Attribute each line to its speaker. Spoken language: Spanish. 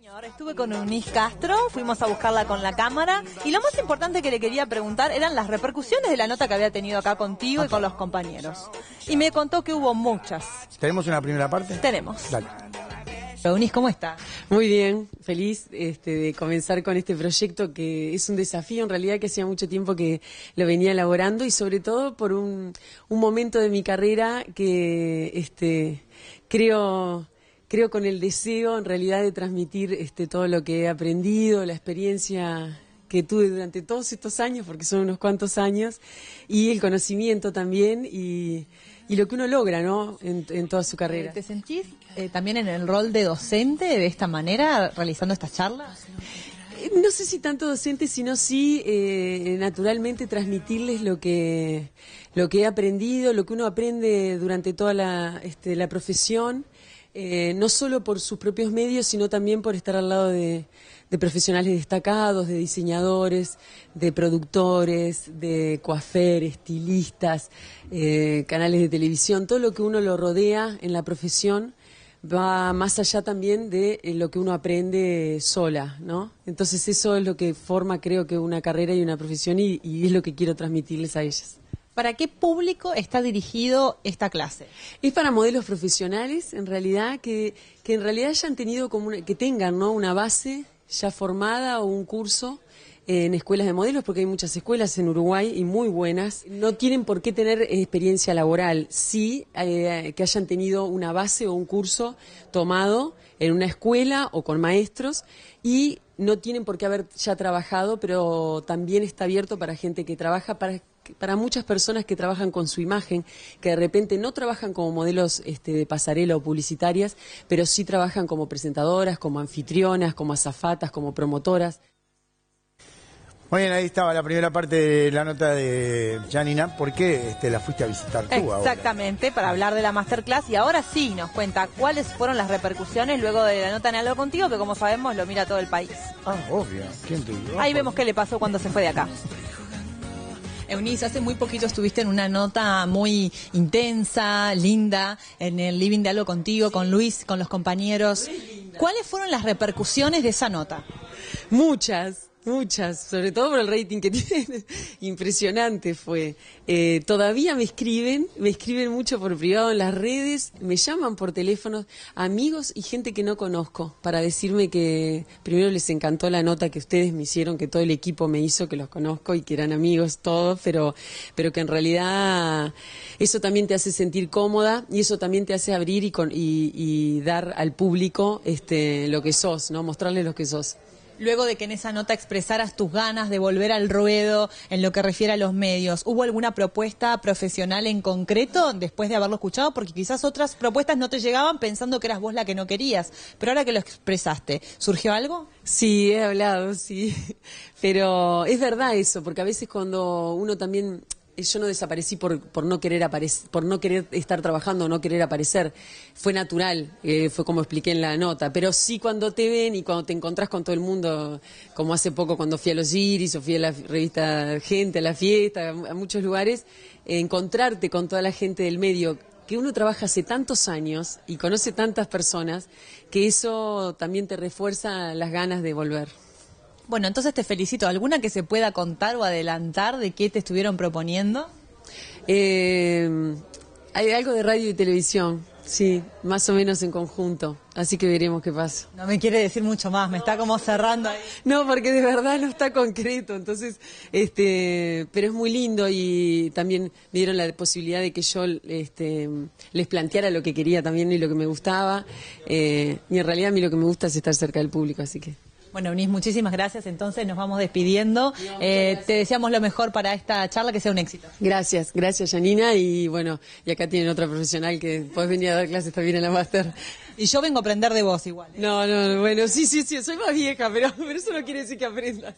Speaker 1: señor, estuve con Eunice Castro, fuimos a buscarla con la cámara y lo más importante que le quería preguntar eran las repercusiones de la nota que había tenido acá contigo y con los compañeros. Y me contó que hubo muchas. ¿Tenemos una primera parte? Tenemos. Dale. Eunice, ¿cómo está?
Speaker 2: Muy bien, feliz este, de comenzar con este proyecto que es un desafío en realidad que hacía mucho tiempo que lo venía elaborando y sobre todo por un, un momento de mi carrera que este, creo creo con el deseo en realidad de transmitir este, todo lo que he aprendido, la experiencia que tuve durante todos estos años, porque son unos cuantos años, y el conocimiento también y, lo que uno
Speaker 1: logra ¿no? en, toda su carrera. ¿Te sentís eh, también en el rol de docente de esta manera, realizando estas charlas?
Speaker 2: Eh, no sé si tanto docente, sino sí eh, naturalmente transmitirles lo que, lo que he aprendido, lo que uno aprende durante toda la, este, la profesión eh, no solo por sus propios medios, sino también por estar al lado de, profesionales destacados, de diseñadores, de productores, de coaferes, estilistas, eh, canales de televisión, todo lo que uno lo rodea en la profesión va más allá también de eh, lo que uno aprende sola, ¿no? Entonces eso es lo que forma creo que una carrera y una profesión y, y es lo que quiero transmitirles a ellas. ¿Para qué público está dirigido esta clase? Es para modelos profesionales, en realidad, que, que en realidad hayan tenido como que tengan ¿no? una base ya formada o un curso en escuelas de modelos, porque hay muchas escuelas en Uruguay y muy buenas. No tienen por qué tener experiencia laboral, sí eh, que hayan tenido una base o un curso tomado en una escuela o con maestros y no tienen por qué haber ya trabajado, pero también está abierto para gente que trabaja, para para muchas personas que trabajan con su imagen, que de repente no trabajan como modelos este, de pasarela o publicitarias, pero sí trabajan como presentadoras, como anfitrionas, como azafatas, como promotoras.
Speaker 1: Muy bien, ahí estaba la primera parte de la nota de Janina. ¿Por qué este, la fuiste a visitar tú Exactamente, para hablar de la masterclass. Y ahora sí nos cuenta cuáles fueron las repercusiones luego de la nota en algo contigo, que como sabemos lo mira todo el país. Ah, obvio. ¿Quién ahí vemos qué le pasó cuando se fue de acá. Eunice, hace muy poquito estuviste en una nota muy intensa, linda, en el Living de Algo Contigo, con Luis, con los compañeros. ¿Cuáles fueron las repercusiones de esa nota? Muchas, Muchas, sobre todo por el rating que tiene.
Speaker 2: Impresionante fue. Eh, todavía me escriben, me escriben mucho por privado en las redes, me llaman por teléfono amigos y gente que no conozco para decirme que primero les encantó la nota que ustedes me hicieron, que todo el equipo me hizo, que los conozco y que eran amigos todos, pero, pero que en realidad eso también te hace sentir cómoda y eso también te hace abrir y, dar al público este, lo que sos, ¿no? Mostrarles lo que sos
Speaker 1: luego de que en esa nota expresaras tus ganas de volver al ruedo en lo que refiere a los medios. ¿Hubo alguna propuesta profesional en concreto después de haberlo escuchado? Porque quizás otras propuestas no te llegaban pensando que eras vos la que no querías. Pero ahora que lo expresaste, ¿surgió algo? Sí, he hablado, sí. Pero es verdad eso, porque a
Speaker 2: veces cuando uno también eh, yo no desaparecí por, por no querer estar trabajando, o no querer aparecer. Fue natural, eh, fue como expliqué en la nota. Pero sí cuando te ven y cuando te encontrás con todo el mundo, como hace poco cuando fui a los Giris o fui a la revista Gente, a la fiesta, a muchos lugares, encontrarte con toda la gente del medio que uno trabaja hace tantos años y conoce tantas personas que eso también te
Speaker 1: refuerza las ganas de volver. Bueno, entonces te felicito. ¿Alguna que se pueda contar o adelantar de qué te estuvieron proponiendo? Eh, hay algo de
Speaker 2: radio y televisión. Sí, más o menos en conjunto. Así que veremos qué pasa.
Speaker 1: No me quiere decir mucho más, me está como cerrando ahí. No, porque de verdad no está concreto. Entonces,
Speaker 2: este, pero es muy lindo y también me dieron la posibilidad de que yo este, les planteara lo que quería también y lo que me gustaba. Eh, y en realidad a mí lo que me gusta es estar cerca del público, así que.
Speaker 1: Bueno, Unís, muchísimas gracias. Entonces nos vamos despidiendo. Eh, te deseamos lo mejor para esta charla, que sea un éxito.
Speaker 2: Gracias, gracias Janina. Y bueno, y acá tienen otra profesional que después venía a dar clases también en la máster. Y yo vengo a aprender de vos igual. ¿eh? No, no, bueno, sí, sí, sí, soy más vieja, pero eso no quiere decir que aprendas.